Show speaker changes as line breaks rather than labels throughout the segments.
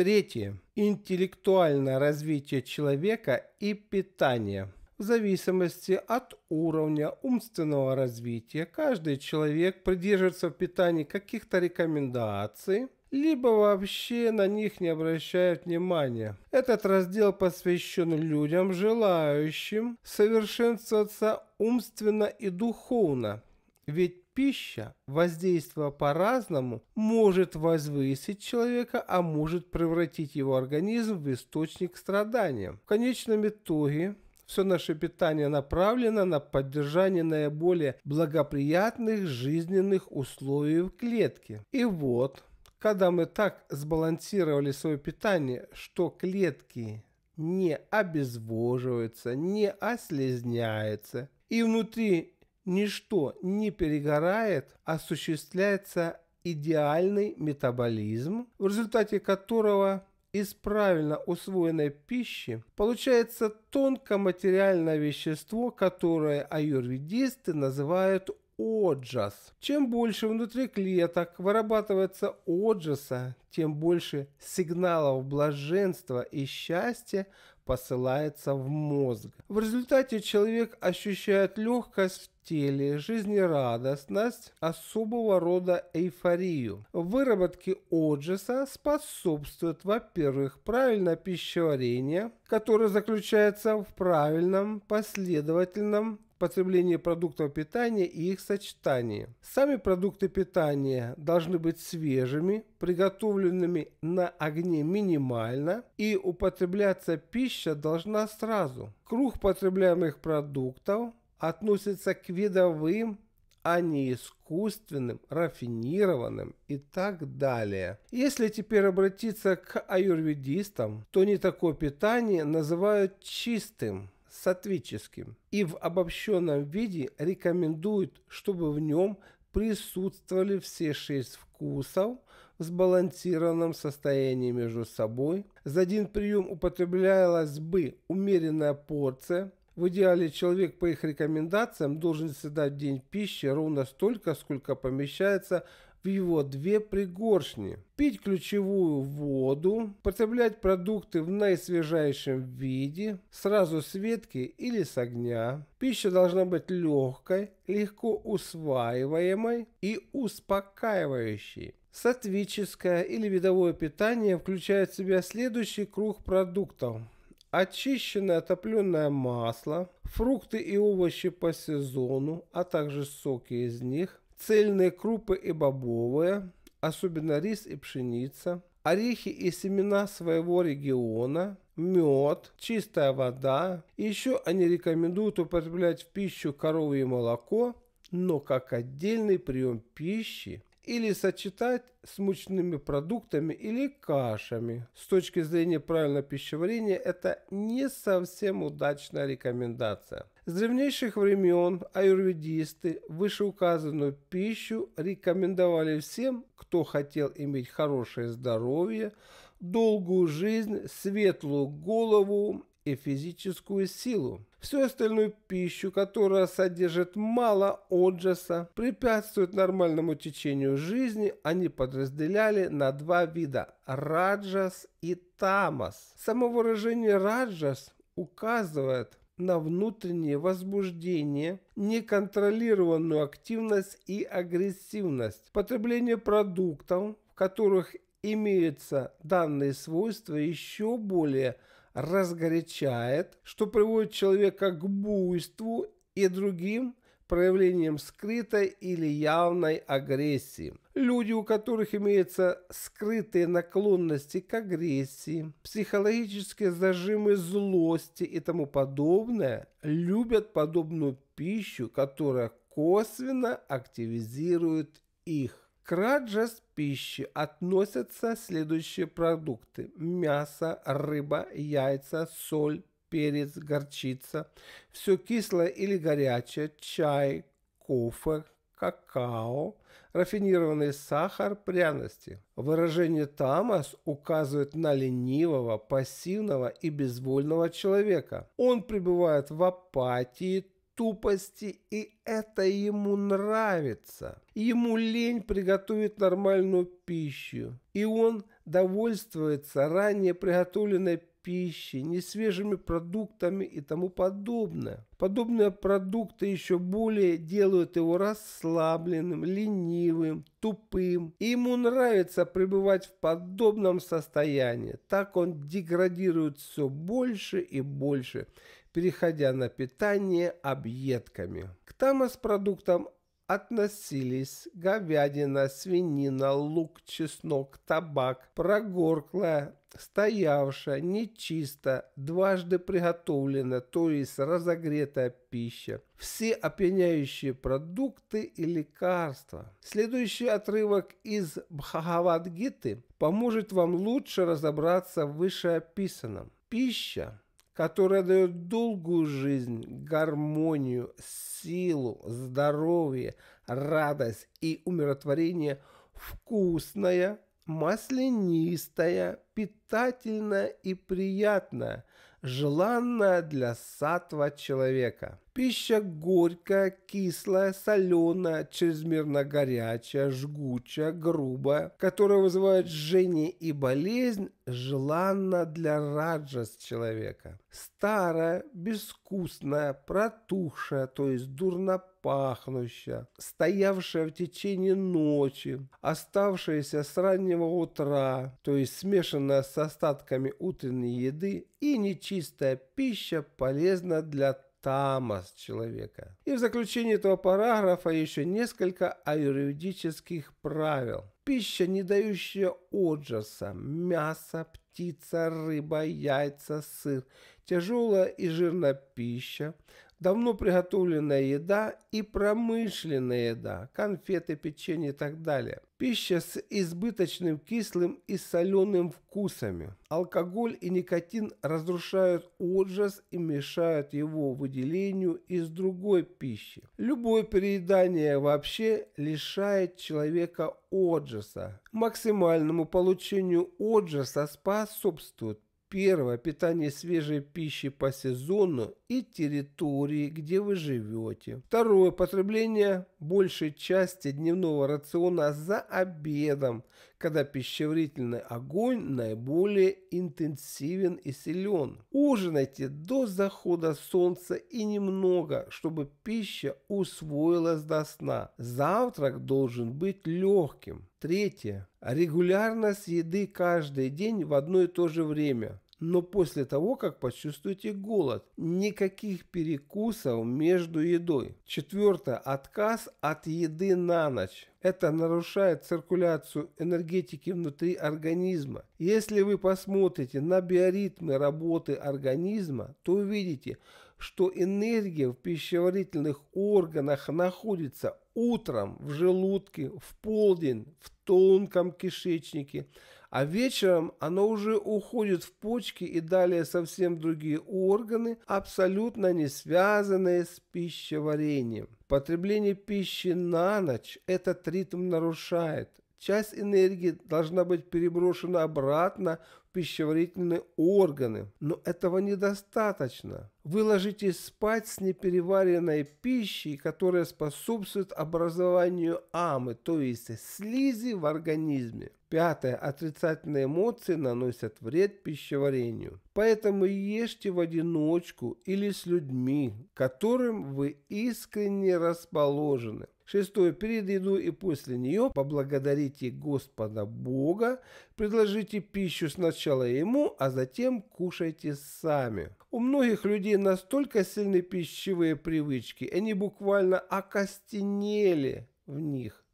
Третье. Интеллектуальное развитие человека и питание. В зависимости от уровня умственного развития каждый человек придерживается в питании каких-то рекомендаций, либо вообще на них не обращает внимания. Этот раздел посвящен людям, желающим совершенствоваться умственно и духовно. Ведь Пища, воздействуя по-разному, может возвысить человека, а может превратить его организм в источник страдания. В конечном итоге все наше питание направлено на поддержание наиболее благоприятных жизненных условий в клетке. И вот, когда мы так сбалансировали свое питание, что клетки не обезвоживаются, не ослезняются, и внутри ничто не перегорает, осуществляется идеальный метаболизм, в результате которого из правильно усвоенной пищи получается тонкоматериальное вещество, которое аюрведисты называют оджас. Чем больше внутри клеток вырабатывается оджаса, тем больше сигналов блаженства и счастья посылается в мозг. В результате человек ощущает легкость теле жизнерадостность, особого рода эйфорию. Выработки отжиса способствует, во-первых, правильное пищеварение, которое заключается в правильном, последовательном потребление продуктов питания и их сочетание. Сами продукты питания должны быть свежими, приготовленными на огне минимально и употребляться пища должна сразу. Круг потребляемых продуктов относится к видовым, а не искусственным, рафинированным и так далее. Если теперь обратиться к аюрведистам, то не такое питание называют чистым, сатвическим и в обобщенном виде рекомендуют, чтобы в нем присутствовали все шесть вкусов в сбалансированном состоянии между собой. За один прием употреблялась бы умеренная порция – в идеале человек по их рекомендациям должен съедать в день пищи ровно столько, сколько помещается в его две пригоршни. Пить ключевую воду, потреблять продукты в наисвежайшем виде, сразу с ветки или с огня. Пища должна быть легкой, легко усваиваемой и успокаивающей. Сатвическое или видовое питание включает в себя следующий круг продуктов – очищенное отопленное масло, фрукты и овощи по сезону, а также соки из них, цельные крупы и бобовые, особенно рис и пшеница, орехи и семена своего региона, мед, чистая вода. Еще они рекомендуют употреблять в пищу коровье молоко, но как отдельный прием пищи или сочетать с мучными продуктами или кашами. С точки зрения правильного пищеварения это не совсем удачная рекомендация. С древнейших времен аюрведисты вышеуказанную пищу рекомендовали всем, кто хотел иметь хорошее здоровье, долгую жизнь, светлую голову и физическую силу. Всю остальную пищу, которая содержит мало отжаса, препятствует нормальному течению жизни, они подразделяли на два вида – раджас и тамас. Само выражение раджас указывает на внутреннее возбуждение, неконтролированную активность и агрессивность. Потребление продуктов, в которых имеются данные свойства, еще более – разгорячает, что приводит человека к буйству и другим проявлением скрытой или явной агрессии. Люди, у которых имеются скрытые наклонности к агрессии, психологические зажимы злости и тому подобное, любят подобную пищу, которая косвенно активизирует их. Краджас пищи относятся следующие продукты. Мясо, рыба, яйца, соль, перец, горчица, все кислое или горячее, чай, кофе, какао, рафинированный сахар, пряности. Выражение «тамас» указывает на ленивого, пассивного и безвольного человека. Он пребывает в апатии, тупости, и это ему нравится. Ему лень приготовить нормальную пищу, и он довольствуется ранее приготовленной пищей, несвежими продуктами и тому подобное. Подобные продукты еще более делают его расслабленным, ленивым, тупым. И ему нравится пребывать в подобном состоянии. Так он деградирует все больше и больше переходя на питание объедками. К тамос-продуктам относились говядина, свинина, лук, чеснок, табак, прогорклая, стоявшая, нечисто, дважды приготовленная, то есть разогретая пища, все опьяняющие продукты и лекарства. Следующий отрывок из Бхагавадгиты поможет вам лучше разобраться в вышеописанном. Пища которая дает долгую жизнь, гармонию, силу, здоровье, радость и умиротворение, вкусная, маслянистая, питательная и приятная, желанная для сатва человека. Пища горькая, кислая, соленая, чрезмерно горячая, жгучая, грубая, которая вызывает жжение и болезнь, желанна для раджас человека. Старая, безвкусная, протухшая, то есть дурно пахнущая, стоявшая в течение ночи, оставшаяся с раннего утра, то есть смешанная с остатками утренней еды, и нечистая пища полезна для тамас человека. И в заключении этого параграфа еще несколько аюрведических правил. Пища, не дающая отжаса, мясо, птица, рыба, яйца, сыр, тяжелая и жирная пища, давно приготовленная еда и промышленная еда, конфеты, печенье и так далее. Пища с избыточным кислым и соленым вкусами. Алкоголь и никотин разрушают отжас и мешают его выделению из другой пищи. Любое переедание вообще лишает человека отжаса. Максимальному получению отжаса способствует Первое – питание свежей пищи по сезону и территории, где вы живете. Второе. Потребление большей части дневного рациона за обедом, когда пищеварительный огонь наиболее интенсивен и силен. Ужинайте до захода солнца и немного, чтобы пища усвоилась до сна. Завтрак должен быть легким. Третье. Регулярность еды каждый день в одно и то же время но после того, как почувствуете голод. Никаких перекусов между едой. Четвертое. Отказ от еды на ночь. Это нарушает циркуляцию энергетики внутри организма. Если вы посмотрите на биоритмы работы организма, то увидите, что энергия в пищеварительных органах находится утром в желудке, в полдень, в тонком кишечнике, а вечером оно уже уходит в почки и далее совсем другие органы, абсолютно не связанные с пищеварением. Потребление пищи на ночь этот ритм нарушает, Часть энергии должна быть переброшена обратно в пищеварительные органы, но этого недостаточно. Вы ложитесь спать с непереваренной пищей, которая способствует образованию амы, то есть слизи в организме. Пятое. Отрицательные эмоции наносят вред пищеварению. Поэтому ешьте в одиночку или с людьми, которым вы искренне расположены. Шестое. Перед едой и после нее поблагодарите Господа Бога, предложите пищу сначала Ему, а затем кушайте сами. У многих людей настолько сильны пищевые привычки, они буквально окостенели в них,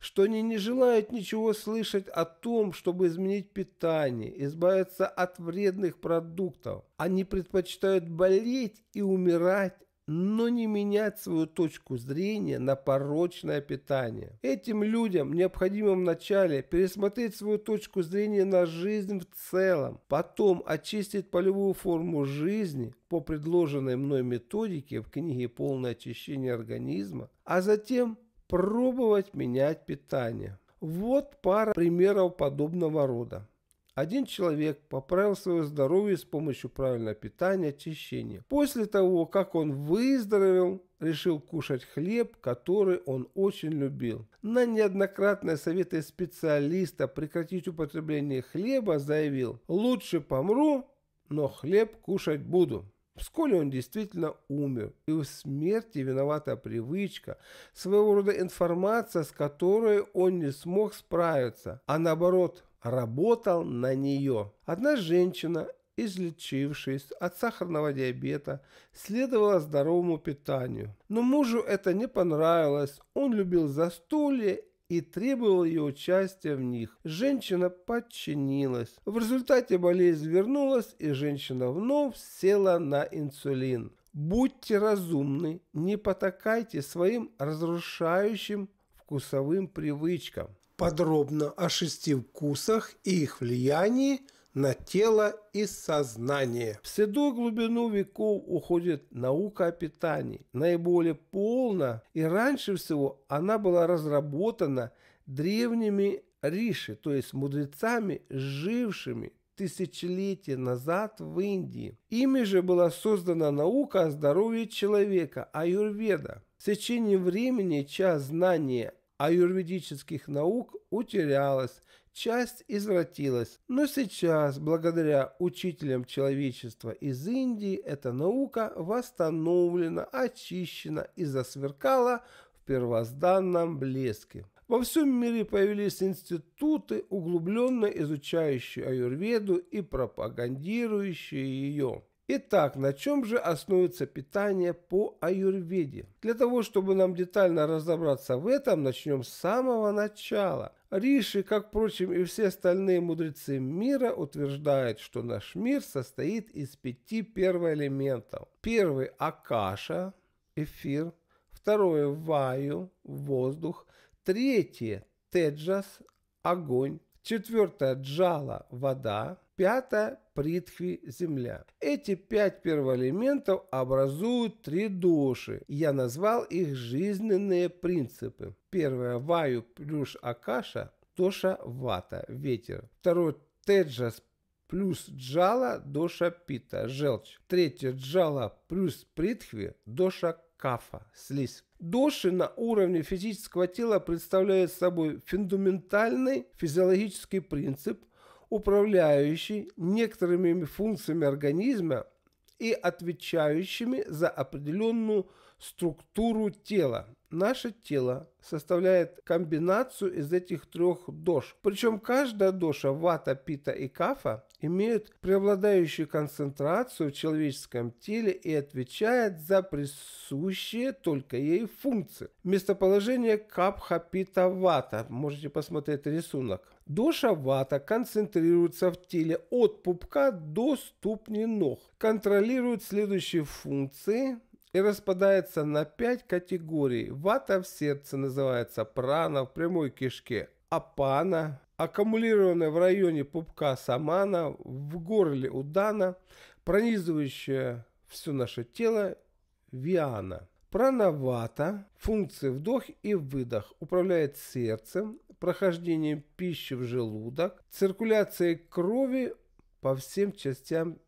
что они не желают ничего слышать о том, чтобы изменить питание, избавиться от вредных продуктов. Они предпочитают болеть и умирать но не менять свою точку зрения на порочное питание. Этим людям необходимо вначале пересмотреть свою точку зрения на жизнь в целом, потом очистить полевую форму жизни по предложенной мной методике в книге «Полное очищение организма», а затем пробовать менять питание. Вот пара примеров подобного рода. Один человек поправил свое здоровье с помощью правильного питания, очищения. После того, как он выздоровел, решил кушать хлеб, который он очень любил. На неоднократные советы специалиста прекратить употребление хлеба заявил «Лучше помру, но хлеб кушать буду». Вскоре он действительно умер, и в смерти виновата привычка, своего рода информация, с которой он не смог справиться, а наоборот – работал на нее. Одна женщина, излечившись от сахарного диабета, следовала здоровому питанию. Но мужу это не понравилось. Он любил застолье и требовал ее участия в них. Женщина подчинилась. В результате болезнь вернулась, и женщина вновь села на инсулин. Будьте разумны, не потакайте своим разрушающим вкусовым привычкам подробно о шести вкусах и их влиянии на тело и сознание. В седую глубину веков уходит наука о питании. Наиболее полно и раньше всего она была разработана древними риши, то есть мудрецами, жившими тысячелетия назад в Индии. Ими же была создана наука о здоровье человека, аюрведа. В течение времени часть знания аюрведических наук утерялась, часть извратилась. Но сейчас, благодаря учителям человечества из Индии, эта наука восстановлена, очищена и засверкала в первозданном блеске. Во всем мире появились институты, углубленно изучающие аюрведу и пропагандирующие ее. Итак, на чем же основывается питание по аюрведе? Для того, чтобы нам детально разобраться в этом, начнем с самого начала. Риши, как, впрочем, и все остальные мудрецы мира, утверждают, что наш мир состоит из пяти первоэлементов. Первый – акаша, эфир. Второе – ваю, воздух. Третье – теджас, огонь. Четвертое – джала, вода пята притхви земля. Эти пять первоэлементов образуют три души. Я назвал их жизненные принципы. Первое – ваю плюс акаша, душа вата, ветер. Второе – теджас плюс джала, душа пита, желчь. Третье – джала плюс притхви, душа кафа, слизь. Души на уровне физического тела представляют собой фундаментальный физиологический принцип, управляющий некоторыми функциями организма и отвечающими за определенную структуру тела. Наше тело составляет комбинацию из этих трех дош, Причем каждая доша вата, пита и кафа имеют преобладающую концентрацию в человеческом теле и отвечает за присущие только ей функции. Местоположение капха пита вата. Можете посмотреть рисунок. Доша вата концентрируется в теле от пупка до ступни ног. Контролирует следующие функции – и распадается на пять категорий. Вата в сердце называется прана в прямой кишке, апана, аккумулированная в районе пупка самана, в горле удана, пронизывающая все наше тело виана. Пранавата – функции вдох и выдох, управляет сердцем, прохождением пищи в желудок, циркуляцией крови по всем частям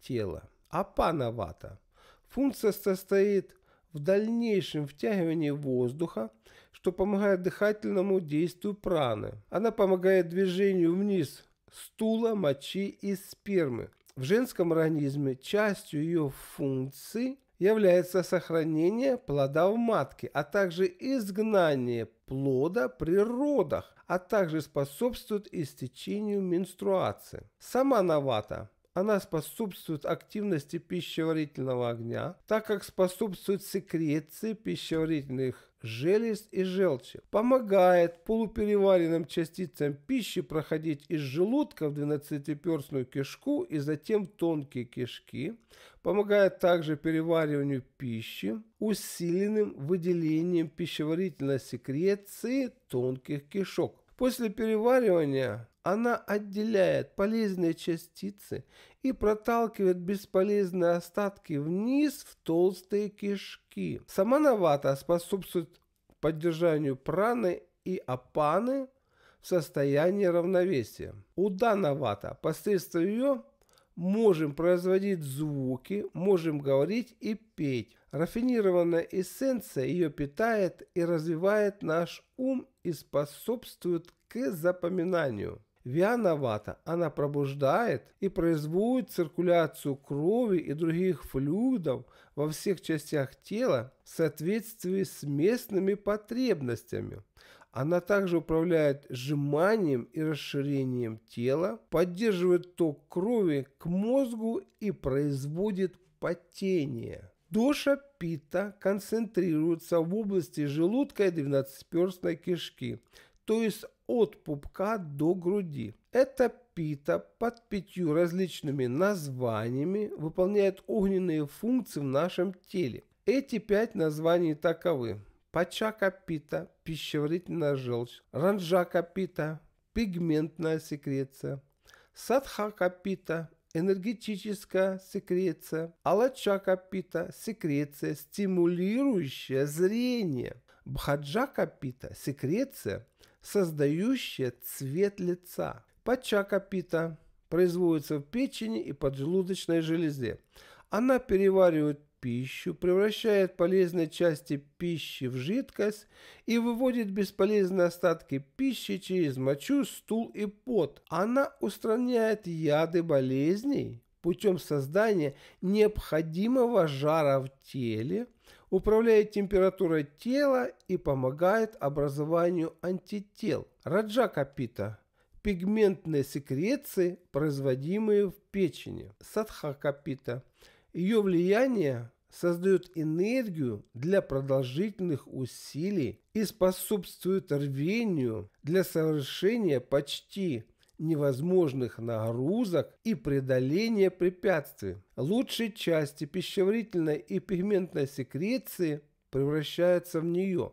тела. Апанавата – Функция состоит в дальнейшем втягивании воздуха, что помогает дыхательному действию праны. Она помогает движению вниз стула, мочи и спермы. В женском организме частью ее функции является сохранение плода в матке, а также изгнание плода при родах, а также способствует истечению менструации. Сама Навата она способствует активности пищеварительного огня, так как способствует секреции пищеварительных желез и желчи. Помогает полупереваренным частицам пищи проходить из желудка в двенадцатиперстную кишку и затем в тонкие кишки. Помогает также перевариванию пищи, усиленным выделением пищеварительной секреции тонких кишок. После переваривания она отделяет полезные частицы и проталкивает бесполезные остатки вниз в толстые кишки. Сама Навата способствует поддержанию праны и апаны в состоянии равновесия. Уда посредством ее можем производить звуки, можем говорить и петь. Рафинированная эссенция ее питает и развивает наш ум и способствует к запоминанию. Виана она пробуждает и производит циркуляцию крови и других флюидов во всех частях тела в соответствии с местными потребностями. Она также управляет сжиманием и расширением тела, поддерживает ток крови к мозгу и производит потение. Душа пита концентрируется в области желудка и двенадцатиперстной кишки, то есть от пупка до груди. Эта пита под пятью различными названиями выполняет огненные функции в нашем теле. Эти пять названий таковы. Пачака пита – пищеварительная желчь. Ранжака пита – пигментная секреция. Садхака пита – энергетическая секреция. Алачака пита – секреция, стимулирующая зрение. Бхаджака пита – секреция – создающее цвет лица. Пачака пита производится в печени и поджелудочной железе. Она переваривает пищу, превращает полезные части пищи в жидкость и выводит бесполезные остатки пищи через мочу, стул и пот. Она устраняет яды болезней путем создания необходимого жара в теле – управляет температурой тела и помогает образованию антител раджа капита – пигментные секреции, производимые в печени, садха капита. Ее влияние создает энергию для продолжительных усилий и способствует рвению для совершения почти невозможных нагрузок и преодоления препятствий. Лучшие части пищеварительной и пигментной секреции превращаются в нее.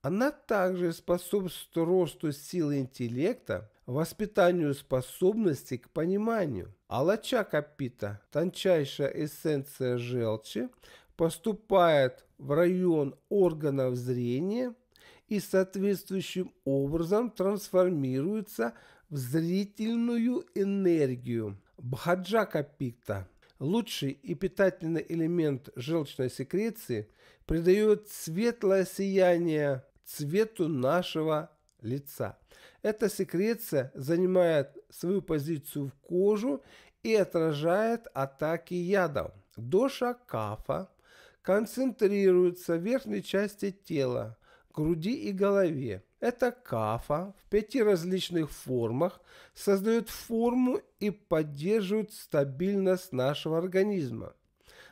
Она также способствует росту силы интеллекта, воспитанию способности к пониманию. Алача капита, тончайшая эссенция желчи, поступает в район органов зрения и соответствующим образом трансформируется в в зрительную энергию Бхаджака Питта. Лучший и питательный элемент желчной секреции придает светлое сияние цвету нашего лица. Эта секреция занимает свою позицию в кожу и отражает атаки ядов. Доша кафа концентрируется в верхней части тела, груди и голове. Эта кафа в пяти различных формах создает форму и поддерживает стабильность нашего организма.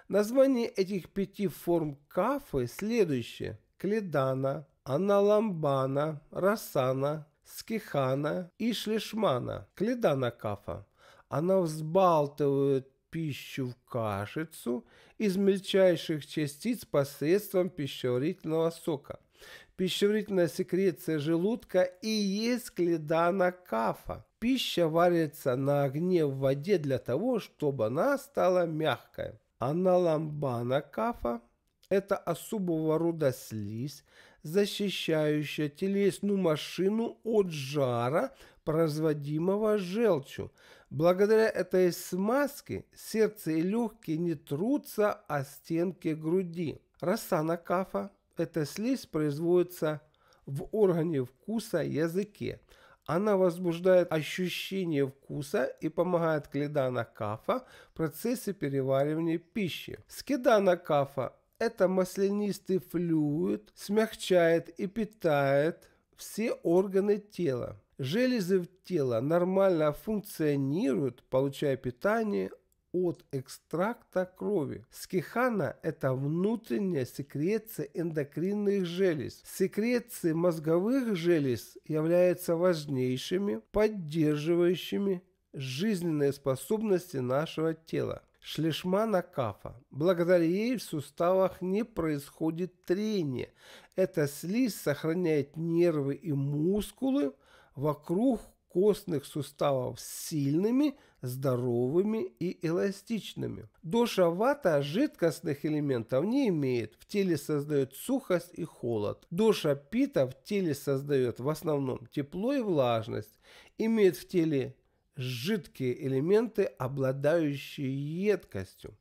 Название этих пяти форм кафы следующее. Кледана, аналамбана, расана, скихана и шлешмана. Кледана кафа. Она взбалтывает пищу в кашицу из мельчайших частиц посредством пищеварительного сока – Пищеварительная секреция желудка и есть кледана кафа. Пища варится на огне в воде для того, чтобы она стала мягкой. Аналамбана кафа – это особого рода слизь, защищающая телесную машину от жара, производимого желчью. Благодаря этой смазке сердце и легкие не трутся о стенке груди. Рассана кафа эта слизь производится в органе вкуса языке. Она возбуждает ощущение вкуса и помогает кледана кафа в процессе переваривания пищи. Скедана кафа – это маслянистый флюид, смягчает и питает все органы тела. Железы тела нормально функционируют, получая питание от экстракта крови. Скихана – это внутренняя секреция эндокринных желез. Секреции мозговых желез являются важнейшими, поддерживающими жизненные способности нашего тела. Шлешмана кафа. Благодаря ей в суставах не происходит трения. Эта слизь сохраняет нервы и мускулы вокруг костных суставов сильными, здоровыми и эластичными. Доша вата жидкостных элементов не имеет, в теле создает сухость и холод. Доша пита в теле создает в основном тепло и влажность, имеет в теле жидкие элементы, обладающие едкостью.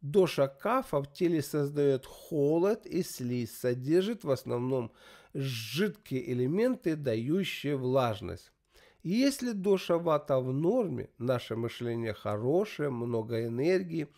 Доша кафа в теле создает холод и слизь, содержит в основном жидкие элементы, дающие влажность если до шавата в норме, наше мышление хорошее, много энергии,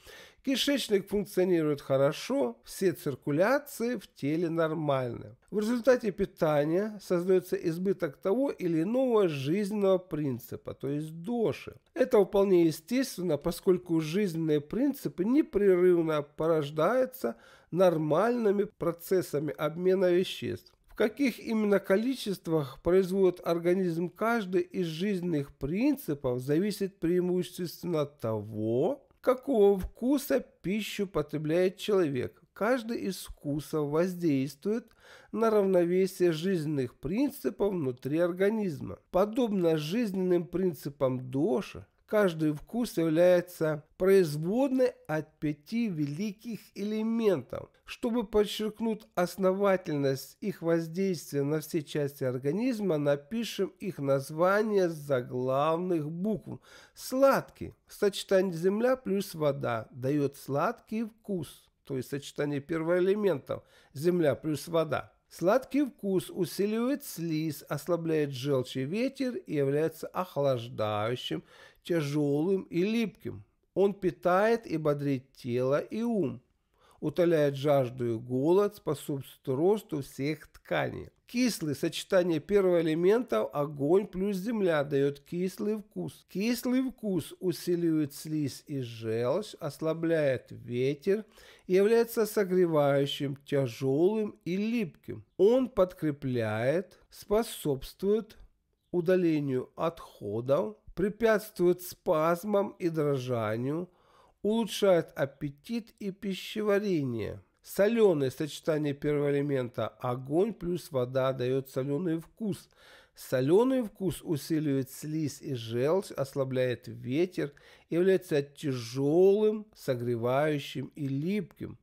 кишечник функционирует хорошо, все циркуляции в теле нормальны. В результате питания создается избыток того или иного жизненного принципа, то есть доши. Это вполне естественно, поскольку жизненные принципы непрерывно порождаются нормальными процессами обмена веществ каких именно количествах производит организм каждый из жизненных принципов, зависит преимущественно от того, какого вкуса пищу потребляет человек. Каждый из вкусов воздействует на равновесие жизненных принципов внутри организма. Подобно жизненным принципам Доша, Каждый вкус является производной от пяти великих элементов. Чтобы подчеркнуть основательность их воздействия на все части организма, напишем их название с заглавных букв. Сладкий. Сочетание земля плюс вода дает сладкий вкус, то есть сочетание первоэлементов земля плюс вода. Сладкий вкус усиливает слизь, ослабляет желчий ветер и является охлаждающим, тяжелым и липким. Он питает и бодрит тело и ум, утоляет жажду и голод, способствует росту всех тканей. Кислый – сочетание первого элемента огонь плюс земля дает кислый вкус. Кислый вкус усиливает слизь и желчь, ослабляет ветер, является согревающим, тяжелым и липким. Он подкрепляет, способствует удалению отходов, препятствует спазмам и дрожанию, улучшает аппетит и пищеварение. Соленое сочетание первого элемента огонь плюс вода дает соленый вкус. Соленый вкус усиливает слизь и желчь, ослабляет ветер, является тяжелым, согревающим и липким.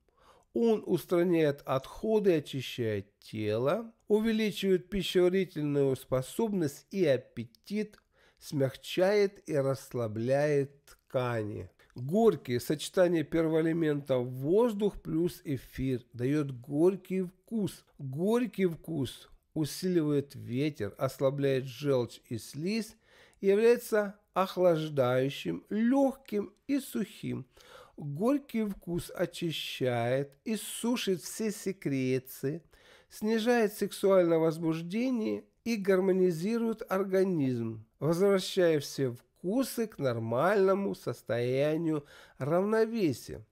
Он устраняет отходы, очищает тело, увеличивает пищеварительную способность и аппетит, смягчает и расслабляет ткани. Горький, сочетание первоэлементов воздух плюс эфир дает горький вкус. Горький вкус усиливает ветер, ослабляет желчь и слизь и является охлаждающим, легким и сухим. Горький вкус очищает и сушит все секреции, снижает сексуальное возбуждение и гармонизируют организм, возвращая все вкусы к нормальному состоянию равновесия.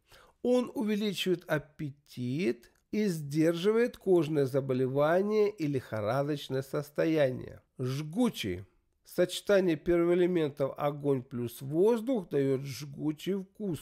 Он увеличивает аппетит и сдерживает кожное заболевание и лихорадочное состояние. Жгучий. Сочетание первоэлементов огонь плюс воздух дает жгучий вкус.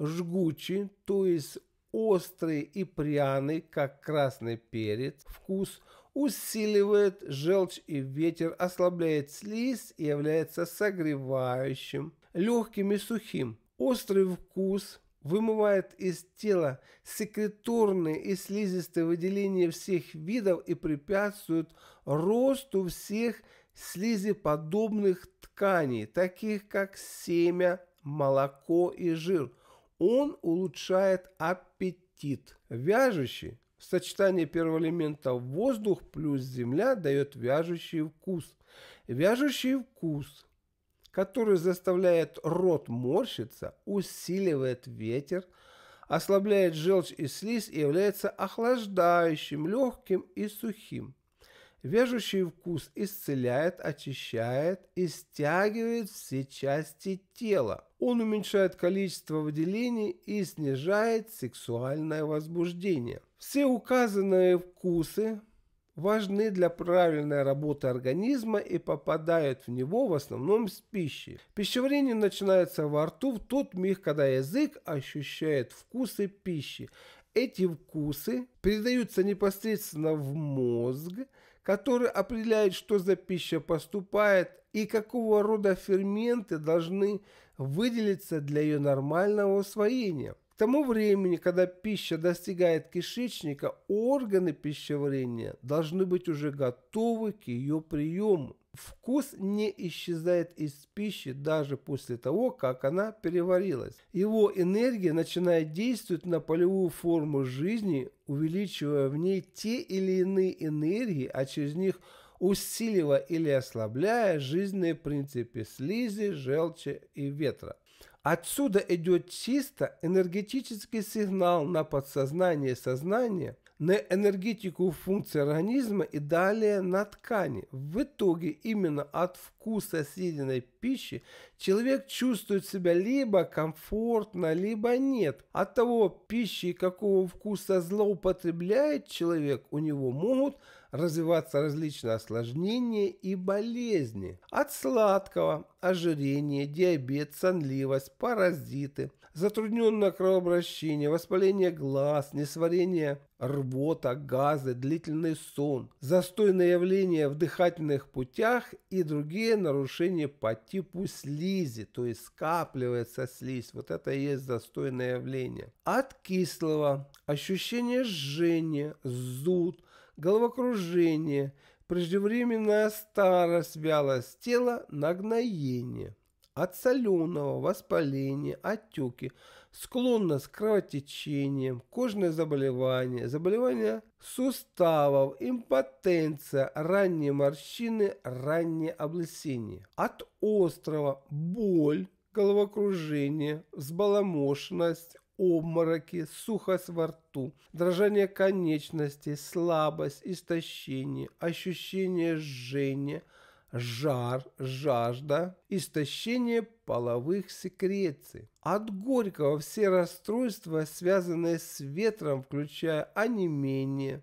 Жгучий, то есть острый и пряный, как красный перец, вкус усиливает желчь и ветер, ослабляет слизь и является согревающим, легким и сухим. Острый вкус вымывает из тела секреторные и слизистые выделения всех видов и препятствует росту всех слизеподобных тканей, таких как семя, молоко и жир. Он улучшает аппетит. Вяжущий Сочетание первоэлемента воздух плюс земля дает вяжущий вкус. Вяжущий вкус, который заставляет рот морщиться, усиливает ветер, ослабляет желчь и слизь и является охлаждающим, легким и сухим. Вяжущий вкус исцеляет, очищает и стягивает все части тела. Он уменьшает количество выделений и снижает сексуальное возбуждение. Все указанные вкусы важны для правильной работы организма и попадают в него в основном с пищей. Пищеварение начинается во рту в тот миг, когда язык ощущает вкусы пищи. Эти вкусы передаются непосредственно в мозг, который определяет, что за пища поступает и какого рода ферменты должны выделиться для ее нормального усвоения тому времени, когда пища достигает кишечника, органы пищеварения должны быть уже готовы к ее приему. Вкус не исчезает из пищи даже после того, как она переварилась. Его энергия начинает действовать на полевую форму жизни, увеличивая в ней те или иные энергии, а через них усиливая или ослабляя жизненные принципы слизи, желчи и ветра. Отсюда идет чисто энергетический сигнал на подсознание и сознание на энергетику функции организма и далее на ткани. В итоге именно от вкуса съеденной пищи человек чувствует себя либо комфортно, либо нет. От того пищи, какого вкуса злоупотребляет человек, у него могут развиваться различные осложнения и болезни. От сладкого – ожирение, диабет, сонливость, паразиты – затрудненное кровообращение, воспаление глаз, несварение рвота, газы, длительный сон, застойные явления в дыхательных путях и другие нарушения по типу слизи, то есть скапливается слизь, вот это и есть застойное явление. От кислого ощущение жжения, зуд, головокружение, преждевременная старость, вялость тела, нагноение от соленого, воспаления, отеки, склонность к кровотечениям, кожные заболевания, заболевания суставов, импотенция, ранние морщины, раннее облысение. От острого боль, головокружение, взбаламошенность, обмороки, сухость во рту, дрожание конечностей, слабость, истощение, ощущение жжения – жар, жажда, истощение половых секреций. От горького все расстройства, связанные с ветром, включая онемение,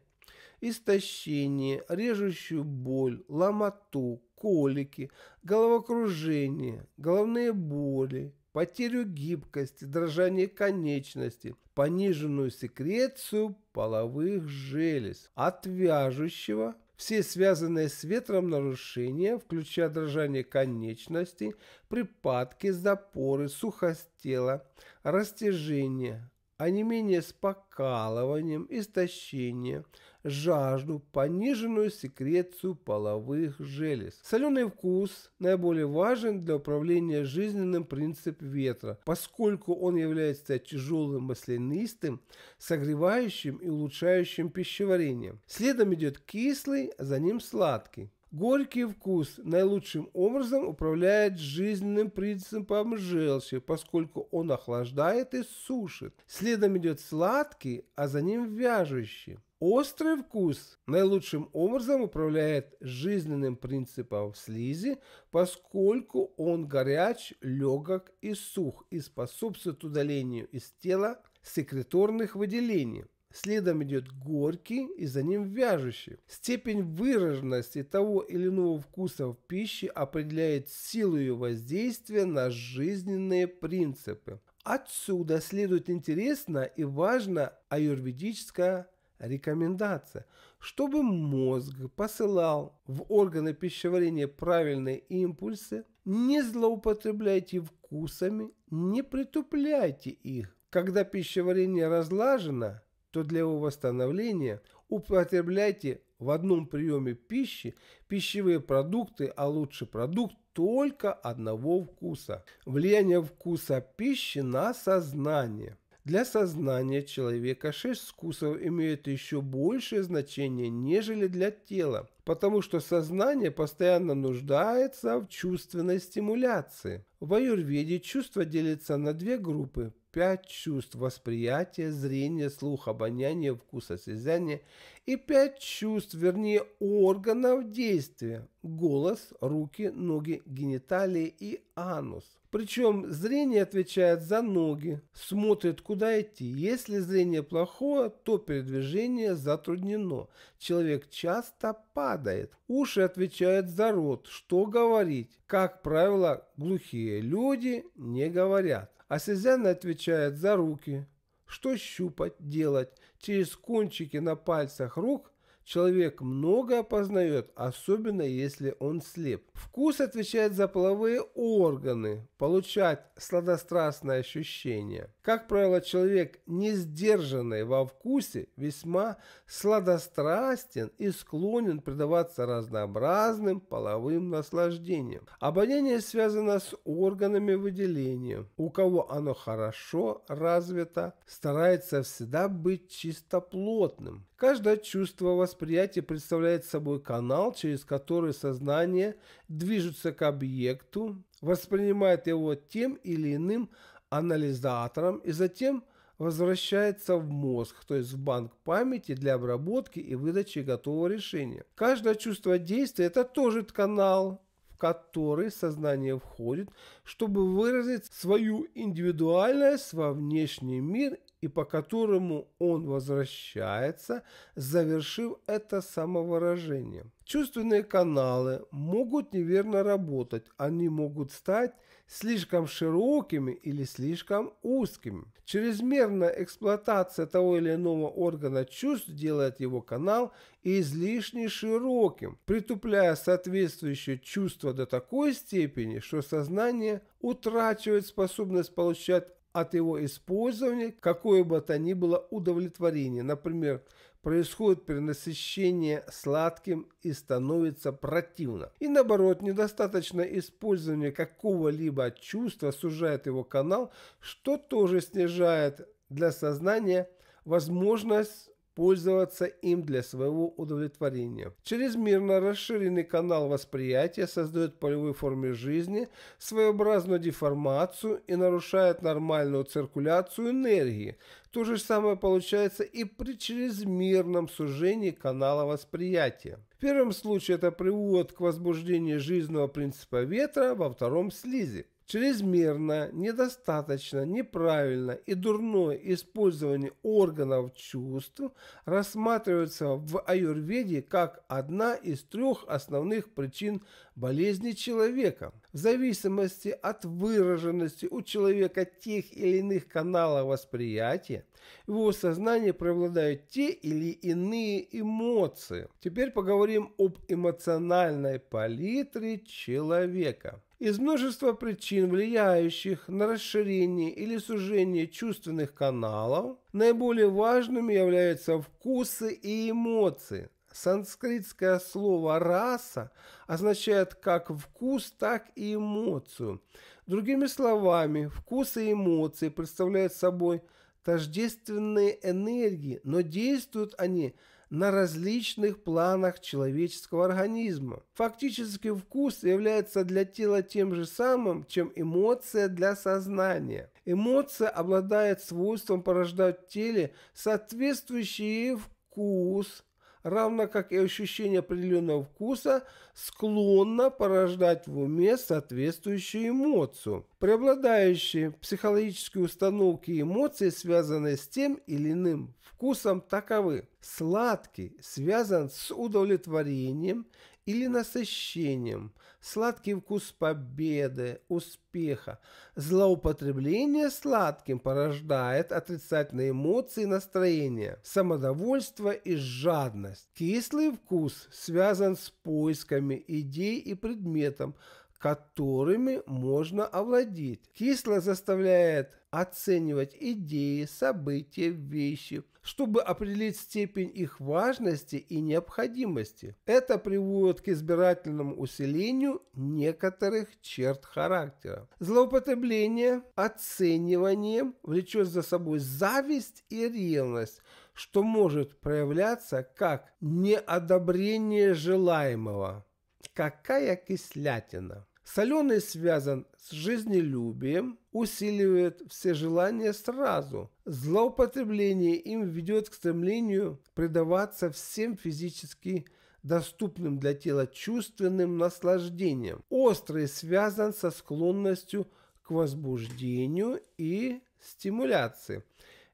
истощение, режущую боль, ломоту, колики, головокружение, головные боли, потерю гибкости, дрожание конечности, пониженную секрецию половых желез, от вяжущего все связанные с ветром нарушения, включая дрожание конечностей, припадки, запоры, сухость тела, растяжение, а менее с покалыванием, истощение, жажду, пониженную секрецию половых желез. Соленый вкус наиболее важен для управления жизненным принцип ветра, поскольку он является тяжелым маслянистым, согревающим и улучшающим пищеварение. Следом идет кислый, а за ним сладкий. Горький вкус наилучшим образом управляет жизненным принципом желчи, поскольку он охлаждает и сушит. Следом идет сладкий, а за ним вяжущий. Острый вкус наилучшим образом управляет жизненным принципом слизи, поскольку он горяч, легок и сух и способствует удалению из тела секреторных выделений. Следом идет горький и за ним вяжущий. Степень выраженности того или иного вкуса в пище определяет силу ее воздействия на жизненные принципы. Отсюда следует интересная и важная аюрведическая рекомендация, чтобы мозг посылал в органы пищеварения правильные импульсы, не злоупотребляйте вкусами, не притупляйте их. Когда пищеварение разлажено, то для его восстановления употребляйте в одном приеме пищи пищевые продукты, а лучше продукт только одного вкуса. Влияние вкуса пищи на сознание. Для сознания человека шесть вкусов имеют еще большее значение, нежели для тела, потому что сознание постоянно нуждается в чувственной стимуляции. В аюрведе чувства делятся на две группы – пять чувств восприятия, зрения, слуха, обоняния, вкуса, связания и пять чувств, вернее органов действия – голос, руки, ноги, гениталии и анус. Причем зрение отвечает за ноги, смотрит куда идти. Если зрение плохое, то передвижение затруднено. Человек часто падает. Уши отвечают за рот, что говорить. Как правило, глухие люди не говорят. А Сезанна отвечает за руки. Что щупать, делать через кончики на пальцах рук Человек много опознает, особенно если он слеп. Вкус отвечает за половые органы, получать сладострастное ощущение. Как правило, человек, не сдержанный во вкусе, весьма сладострастен и склонен предаваться разнообразным половым наслаждениям. Обоняние связано с органами выделения. У кого оно хорошо развито, старается всегда быть чистоплотным. Каждое чувство восприятия представляет собой канал, через который сознание движется к объекту, воспринимает его тем или иным анализатором и затем возвращается в мозг, то есть в банк памяти для обработки и выдачи готового решения. Каждое чувство действия – это тоже канал, в который сознание входит, чтобы выразить свою индивидуальность во внешний мир и по которому он возвращается, завершив это самовыражением. Чувственные каналы могут неверно работать, они могут стать слишком широкими или слишком узкими. Чрезмерная эксплуатация того или иного органа чувств делает его канал излишне широким, притупляя соответствующее чувство до такой степени, что сознание утрачивает способность получать от его использования какое бы то ни было удовлетворение. Например, происходит перенасыщение сладким и становится противно. И наоборот, недостаточное использование какого-либо чувства сужает его канал, что тоже снижает для сознания возможность пользоваться им для своего удовлетворения. Чрезмерно расширенный канал восприятия создает в полевой форме жизни своеобразную деформацию и нарушает нормальную циркуляцию энергии. То же самое получается и при чрезмерном сужении канала восприятия. В первом случае это приводит к возбуждению жизненного принципа ветра, во втором – слизи. Чрезмерно, недостаточно, неправильно и дурное использование органов чувств рассматривается в аюрведе как одна из трех основных причин болезни человека – в зависимости от выраженности у человека тех или иных каналов восприятия, в его сознании преобладают те или иные эмоции. Теперь поговорим об эмоциональной палитре человека. Из множества причин, влияющих на расширение или сужение чувственных каналов, наиболее важными являются вкусы и эмоции – Санскритское слово «раса» означает как вкус, так и эмоцию. Другими словами, вкус и эмоции представляют собой тождественные энергии, но действуют они на различных планах человеческого организма. Фактически вкус является для тела тем же самым, чем эмоция для сознания. Эмоция обладает свойством порождать в теле соответствующий ей вкус – равно как и ощущение определенного вкуса, склонно порождать в уме соответствующую эмоцию. Преобладающие психологические установки и эмоции, связанные с тем или иным вкусом, таковы. Сладкий связан с удовлетворением или насыщением, сладкий вкус победы, успеха. Злоупотребление сладким порождает отрицательные эмоции и настроения, самодовольство и жадность. Кислый вкус связан с поисками идей и предметом, которыми можно овладеть. Кисло заставляет оценивать идеи, события, вещи, чтобы определить степень их важности и необходимости. Это приводит к избирательному усилению некоторых черт характера. Злоупотребление оцениванием влечет за собой зависть и ревность, что может проявляться как неодобрение желаемого. Какая кислятина! Соленый связан с жизнелюбием, усиливает все желания сразу. Злоупотребление им ведет к стремлению предаваться всем физически доступным для тела чувственным наслаждениям. Острый связан со склонностью к возбуждению и стимуляции.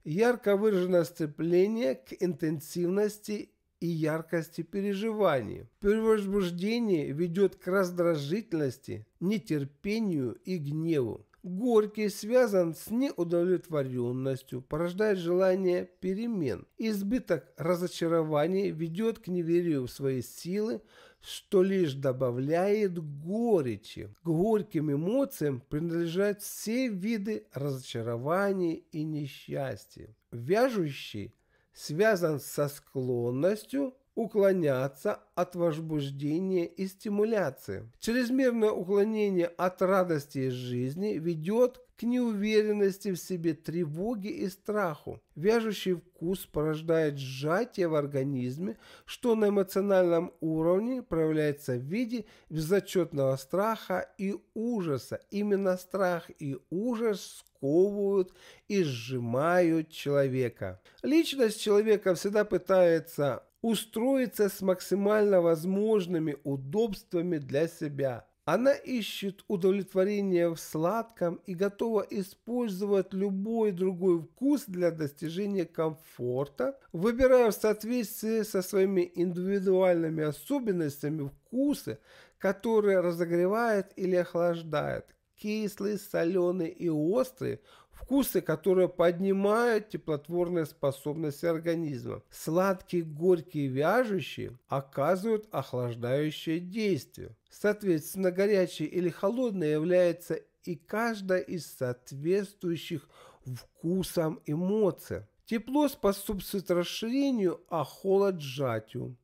Ярко выражено стремление к интенсивности и яркости переживаний. Перевозбуждение ведет к раздражительности, нетерпению и гневу. Горький связан с неудовлетворенностью, порождает желание перемен. Избыток разочарований ведет к неверию в свои силы, что лишь добавляет горечи. К горьким эмоциям принадлежат все виды разочарований и несчастья. Вяжущий – связан со склонностью уклоняться от возбуждения и стимуляции. Чрезмерное уклонение от радости и жизни ведет к неуверенности в себе, тревоге и страху. Вяжущий вкус порождает сжатие в организме, что на эмоциональном уровне проявляется в виде безотчетного страха и ужаса. Именно страх и ужас сковывают и сжимают человека. Личность человека всегда пытается устроиться с максимально возможными удобствами для себя. Она ищет удовлетворение в сладком и готова использовать любой другой вкус для достижения комфорта, выбирая в соответствии со своими индивидуальными особенностями вкусы, которые разогревают или охлаждают кислые, соленые и острые, вкусы, которые поднимают теплотворные способности организма. Сладкие, горькие, вяжущие оказывают охлаждающее действие. Соответственно, горячее или холодное является и каждая из соответствующих вкусам эмоций. Тепло способствует расширению, а холод – сжатию.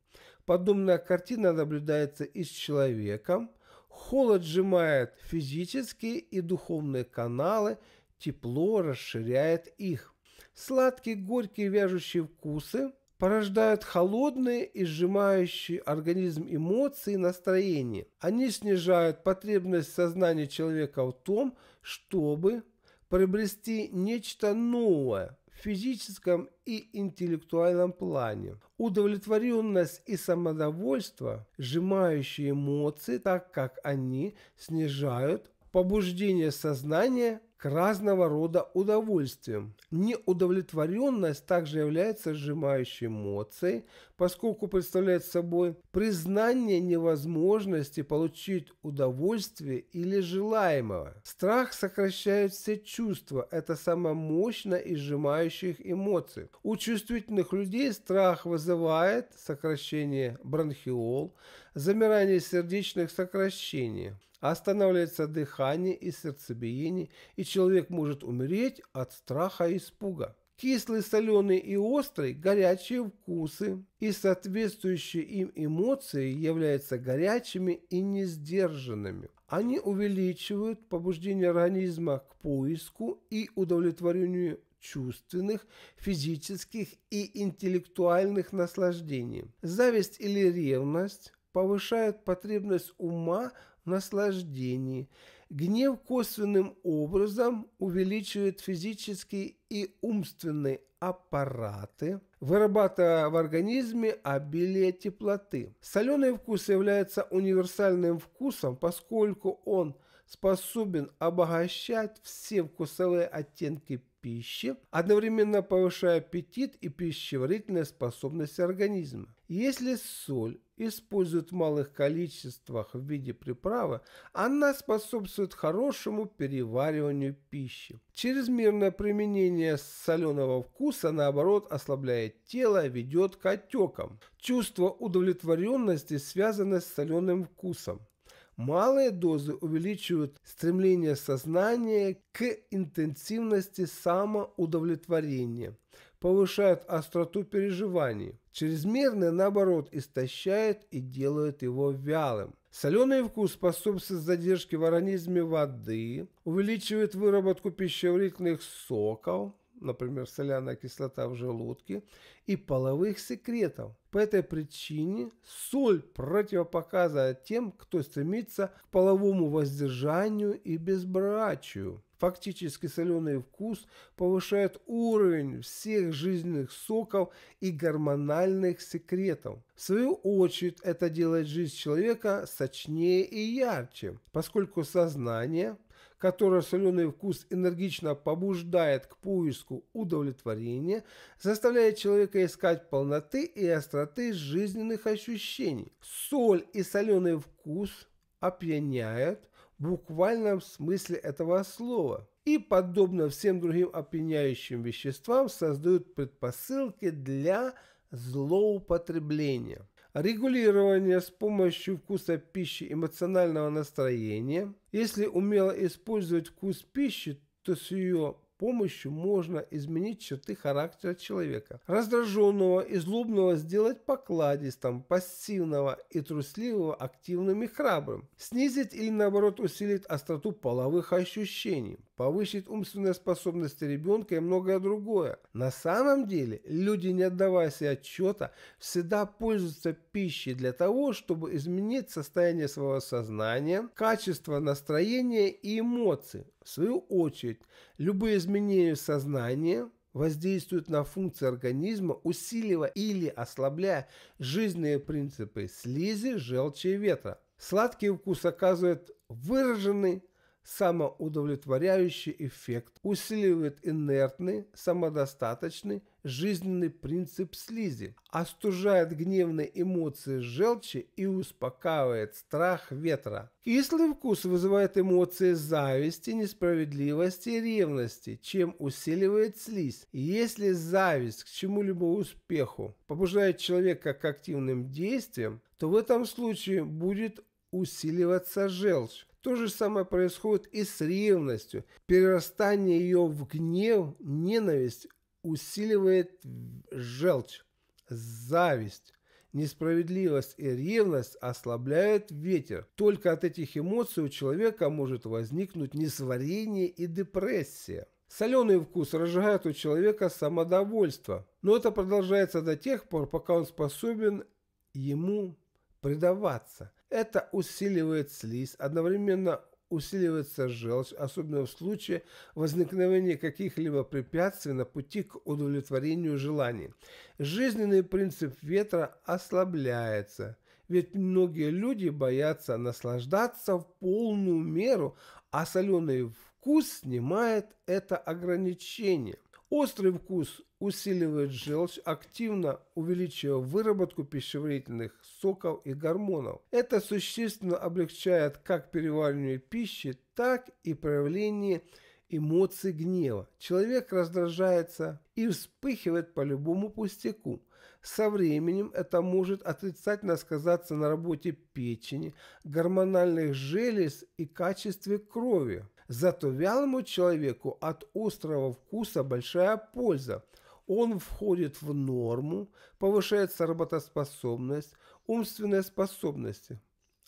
Подобная картина наблюдается и с человеком, Холод сжимает физические и духовные каналы, тепло расширяет их. Сладкие, горькие, вяжущие вкусы порождают холодные и сжимающие организм эмоции и настроения. Они снижают потребность сознания человека в том, чтобы приобрести нечто новое, в физическом и интеллектуальном плане. Удовлетворенность и самодовольство, сжимающие эмоции, так как они снижают побуждение сознания к разного рода удовольствиям. Неудовлетворенность также является сжимающей эмоцией, поскольку представляет собой признание невозможности получить удовольствие или желаемого. Страх сокращает все чувства, это самая мощная из сжимающих эмоций. У чувствительных людей страх вызывает сокращение бронхиол, замирание сердечных сокращений. Останавливается дыхание и сердцебиение, и человек может умереть от страха и испуга. Кислый, соленый и острый – горячие вкусы, и соответствующие им эмоции являются горячими и несдержанными. Они увеличивают побуждение организма к поиску и удовлетворению чувственных, физических и интеллектуальных наслаждений. Зависть или ревность повышают потребность ума наслаждении. Гнев косвенным образом увеличивает физические и умственные аппараты, вырабатывая в организме обилие теплоты. Соленый вкус является универсальным вкусом, поскольку он способен обогащать все вкусовые оттенки пищи, одновременно повышая аппетит и пищеварительные способности организма. Если соль используют в малых количествах в виде приправы, она способствует хорошему перевариванию пищи. Чрезмерное применение соленого вкуса, наоборот, ослабляет тело, ведет к отекам. Чувство удовлетворенности связано с соленым вкусом. Малые дозы увеличивают стремление сознания к интенсивности самоудовлетворения, повышают остроту переживаний. Чрезмерное, наоборот, истощает и делает его вялым. Соленый вкус способствует задержке в организме воды, увеличивает выработку пищеварительных соков, например, соляная кислота в желудке, и половых секретов. По этой причине соль противопоказана тем, кто стремится к половому воздержанию и безбрачию. Фактически соленый вкус повышает уровень всех жизненных соков и гормональных секретов. В свою очередь это делает жизнь человека сочнее и ярче, поскольку сознание которая соленый вкус энергично побуждает к поиску удовлетворения, заставляет человека искать полноты и остроты жизненных ощущений. Соль и соленый вкус опьяняют в буквальном смысле этого слова и, подобно всем другим опьяняющим веществам, создают предпосылки для злоупотребления регулирование с помощью вкуса пищи эмоционального настроения. Если умело использовать вкус пищи, то с ее помощью можно изменить черты характера человека. Раздраженного и злобного сделать покладистым, пассивного и трусливого активным и храбрым. Снизить или наоборот усилить остроту половых ощущений повысить умственные способности ребенка и многое другое. На самом деле, люди, не отдавая себе отчета, всегда пользуются пищей для того, чтобы изменить состояние своего сознания, качество настроения и эмоций. В свою очередь, любые изменения сознания воздействуют на функции организма, усиливая или ослабляя жизненные принципы слизи, желчи и ветра. Сладкий вкус оказывает выраженный самоудовлетворяющий эффект, усиливает инертный, самодостаточный, жизненный принцип слизи, остужает гневные эмоции желчи и успокаивает страх ветра. Кислый вкус вызывает эмоции зависти, несправедливости и ревности, чем усиливает слизь. Если зависть к чему-либо успеху побуждает человека к активным действиям, то в этом случае будет усиливаться желчь. То же самое происходит и с ревностью. Перерастание ее в гнев, ненависть усиливает желчь, зависть. Несправедливость и ревность ослабляют ветер. Только от этих эмоций у человека может возникнуть несварение и депрессия. Соленый вкус разжигает у человека самодовольство, но это продолжается до тех пор, пока он способен ему предаваться – это усиливает слизь, одновременно усиливается желчь, особенно в случае возникновения каких-либо препятствий на пути к удовлетворению желаний. Жизненный принцип ветра ослабляется, ведь многие люди боятся наслаждаться в полную меру, а соленый вкус снимает это ограничение. Острый вкус усиливает желчь, активно увеличивая выработку пищеварительных соков и гормонов. Это существенно облегчает как переваривание пищи, так и проявление эмоций гнева. Человек раздражается и вспыхивает по любому пустяку. Со временем это может отрицательно сказаться на работе печени, гормональных желез и качестве крови. Зато вялому человеку от острого вкуса большая польза. Он входит в норму, повышается работоспособность, умственные способности.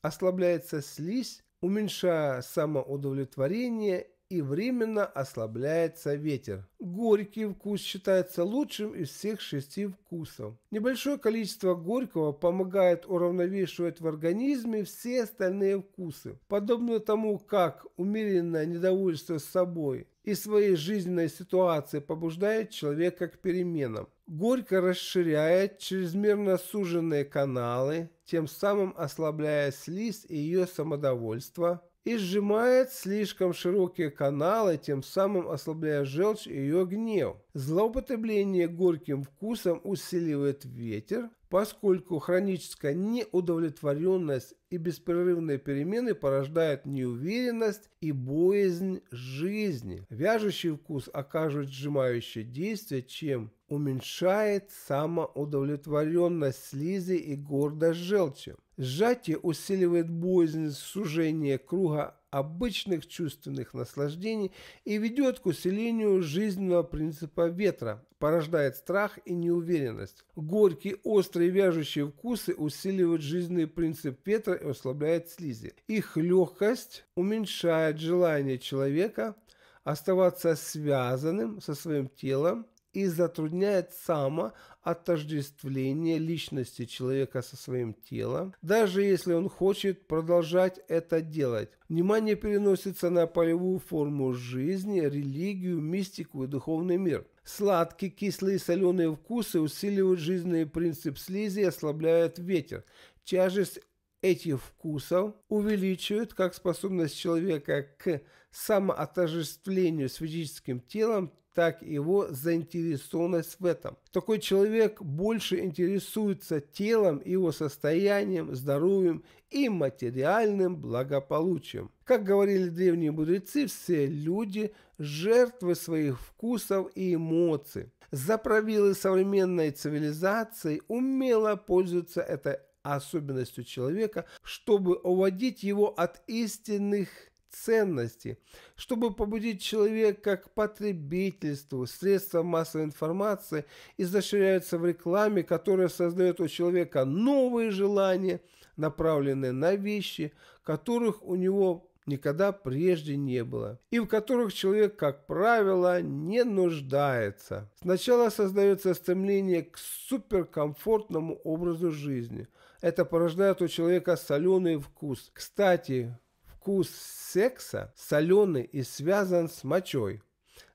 Ослабляется слизь, уменьшая самоудовлетворение и временно ослабляется ветер. Горький вкус считается лучшим из всех шести вкусов. Небольшое количество горького помогает уравновешивать в организме все остальные вкусы, подобно тому, как умеренное недовольство собой и своей жизненной ситуацией побуждает человека к переменам. Горько расширяет чрезмерно суженные каналы, тем самым ослабляя слизь и ее самодовольство, и сжимает слишком широкие каналы, тем самым ослабляя желчь и ее гнев. Злоупотребление горьким вкусом усиливает ветер, поскольку хроническая неудовлетворенность и беспрерывные перемены порождают неуверенность и боязнь жизни. Вяжущий вкус окажет сжимающее действие, чем уменьшает самоудовлетворенность слизи и гордость желчи. Сжатие усиливает боязнь сужения круга обычных чувственных наслаждений и ведет к усилению жизненного принципа ветра, порождает страх и неуверенность. Горькие, острые, вяжущие вкусы усиливают жизненный принцип ветра и ослабляют слизи. Их легкость уменьшает желание человека оставаться связанным со своим телом и затрудняет само отождествление личности человека со своим телом, даже если он хочет продолжать это делать. Внимание переносится на полевую форму жизни, религию, мистику и духовный мир. Сладкие, кислые и соленые вкусы усиливают жизненный принцип слизи и ослабляют ветер. Тяжесть этих вкусов увеличивает как способность человека к самоотождествлению с физическим телом, так и его заинтересованность в этом. Такой человек больше интересуется телом, его состоянием, здоровьем и материальным благополучием. Как говорили древние мудрецы, все люди – жертвы своих вкусов и эмоций. За правилы современной цивилизации умело пользуются этой особенностью человека, чтобы уводить его от истинных ценности, чтобы побудить человека к потребительству. Средства массовой информации изощряются в рекламе, которая создает у человека новые желания, направленные на вещи, которых у него никогда прежде не было, и в которых человек, как правило, не нуждается. Сначала создается стремление к суперкомфортному образу жизни. Это порождает у человека соленый вкус. Кстати, Вкус секса соленый и связан с мочой.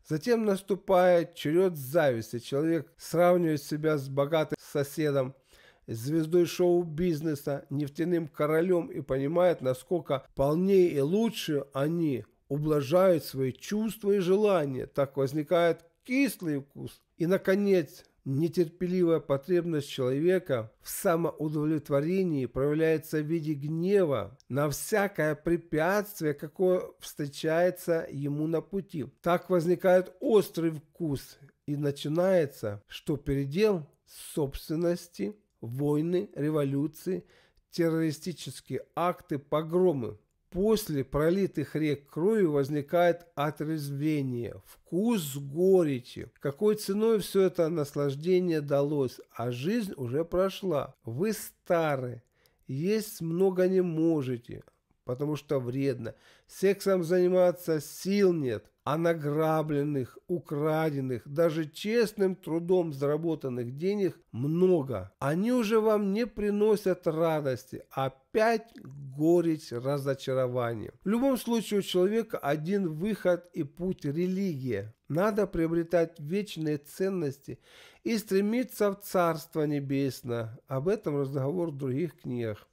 Затем наступает черед зависти. Человек сравнивает себя с богатым соседом, звездой шоу-бизнеса, нефтяным королем и понимает, насколько полнее и лучше они ублажают свои чувства и желания. Так возникает кислый вкус. И, наконец, Нетерпеливая потребность человека в самоудовлетворении проявляется в виде гнева на всякое препятствие, какое встречается ему на пути. Так возникает острый вкус и начинается, что передел собственности, войны, революции, террористические акты, погромы. После пролитых рек крови возникает отрезвение, вкус горечи. Какой ценой все это наслаждение далось, а жизнь уже прошла. Вы стары, есть много не можете, потому что вредно. Сексом заниматься сил нет, а награбленных, украденных, даже честным трудом заработанных денег много. Они уже вам не приносят радости, а опять горечь разочарования. В любом случае у человека один выход и путь – религия. Надо приобретать вечные ценности и стремиться в Царство Небесное. Об этом разговор в других книгах.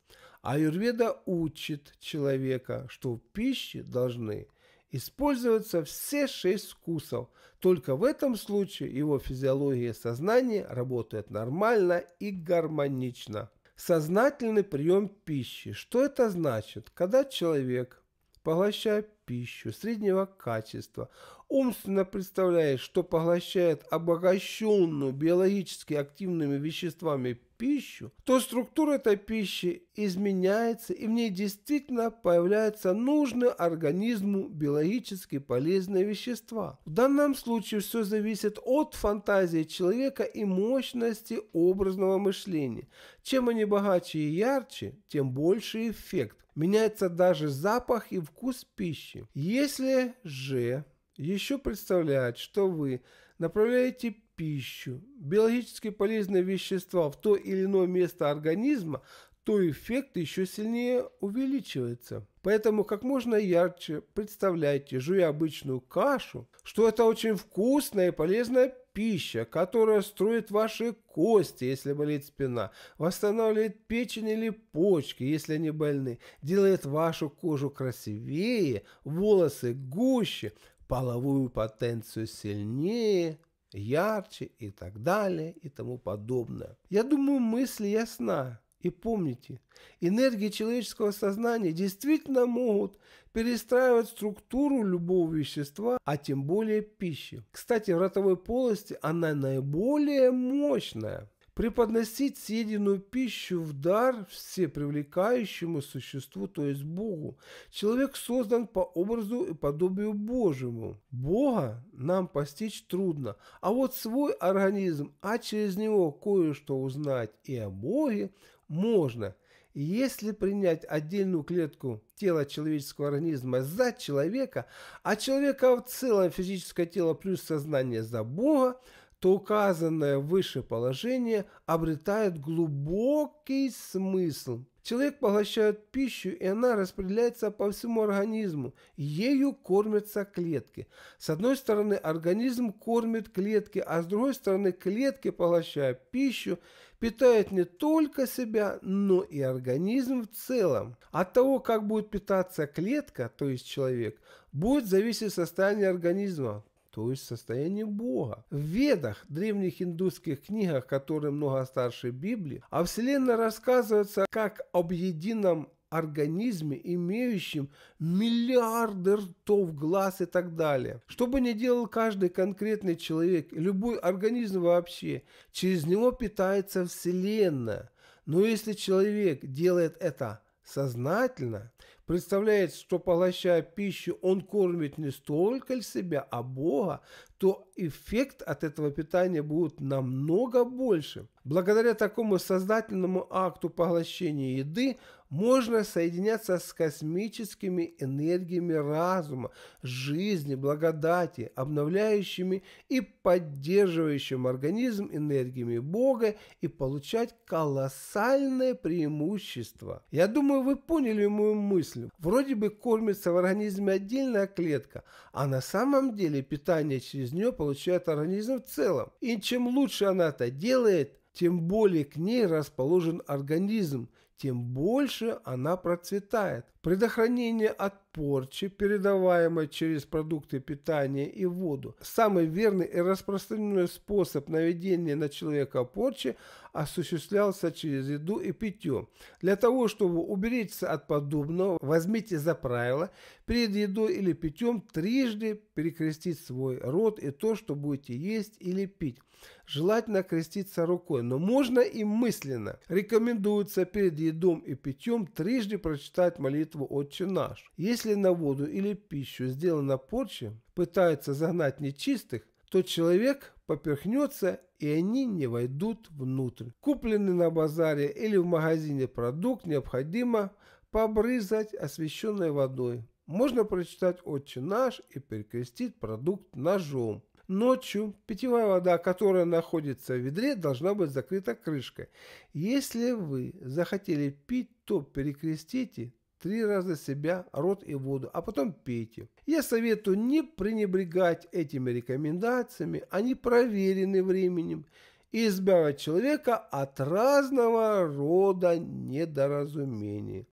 А аюрведа учит человека, что в пище должны использоваться все шесть вкусов. Только в этом случае его физиология и сознание работают нормально и гармонично. Сознательный прием пищи. Что это значит? Когда человек, поглощая пищу среднего качества, умственно представляет, что поглощает обогащенную биологически активными веществами пищу, то структура этой пищи изменяется, и в ней действительно появляются нужные организму биологически полезные вещества. В данном случае все зависит от фантазии человека и мощности образного мышления. Чем они богаче и ярче, тем больше эффект. Меняется даже запах и вкус пищи. Если же еще представлять, что вы направляете пищу, биологически полезные вещества в то или иное место организма, то эффект еще сильнее увеличивается. Поэтому как можно ярче представляйте, жуя обычную кашу, что это очень вкусная и полезная пища, которая строит ваши кости, если болит спина, восстанавливает печень или почки, если они больны, делает вашу кожу красивее, волосы гуще, половую потенцию сильнее – ярче и так далее и тому подобное. Я думаю, мысль ясна. И помните, энергии человеческого сознания действительно могут перестраивать структуру любого вещества, а тем более пищи. Кстати, в ротовой полости она наиболее мощная преподносить съеденную пищу в дар все привлекающему существу, то есть Богу. Человек создан по образу и подобию Божьему. Бога нам постичь трудно, а вот свой организм, а через него кое-что узнать и о Боге можно. Если принять отдельную клетку тела человеческого организма за человека, а человека в целом физическое тело плюс сознание за Бога, то указанное выше положение обретает глубокий смысл. Человек поглощает пищу, и она распределяется по всему организму. Ею кормятся клетки. С одной стороны, организм кормит клетки, а с другой стороны, клетки, поглощая пищу, питают не только себя, но и организм в целом. От того, как будет питаться клетка, то есть человек, будет зависеть состояние организма, то есть состояние Бога. В Ведах, древних индусских книгах, которые много старше Библии, о а Вселенной рассказывается как об едином организме, имеющем миллиарды ртов, глаз и так далее. Что бы ни делал каждый конкретный человек, любой организм вообще, через него питается Вселенная. Но если человек делает это сознательно представляет, что поглощая пищу, он кормит не столько себя, а Бога, то эффект от этого питания будет намного больше. Благодаря такому сознательному акту поглощения еды можно соединяться с космическими энергиями разума, жизни, благодати, обновляющими и поддерживающим организм энергиями Бога и получать колоссальное преимущество. Я думаю, вы поняли мою мысль. Вроде бы кормится в организме отдельная клетка, а на самом деле питание через нее получает организм в целом. И чем лучше она это делает, тем более к ней расположен организм – тем больше она процветает. Предохранение от порчи, передаваемое через продукты питания и воду. Самый верный и распространенный способ наведения на человека порчи осуществлялся через еду и питье. Для того, чтобы уберечься от подобного, возьмите за правило перед едой или питьем трижды перекрестить свой рот и то, что будете есть или пить. Желательно креститься рукой, но можно и мысленно. Рекомендуется перед едом и питьем трижды прочитать молитву молитву «Отче наш». Если на воду или пищу сделана порча, пытается загнать нечистых, то человек поперхнется, и они не войдут внутрь. Купленный на базаре или в магазине продукт необходимо побрызгать освященной водой. Можно прочитать «Отче наш» и перекрестить продукт ножом. Ночью питьевая вода, которая находится в ведре, должна быть закрыта крышкой. Если вы захотели пить, то перекрестите три раза себя, рот и воду, а потом пейте. Я советую не пренебрегать этими рекомендациями, они проверены временем, и избавят человека от разного рода недоразумений.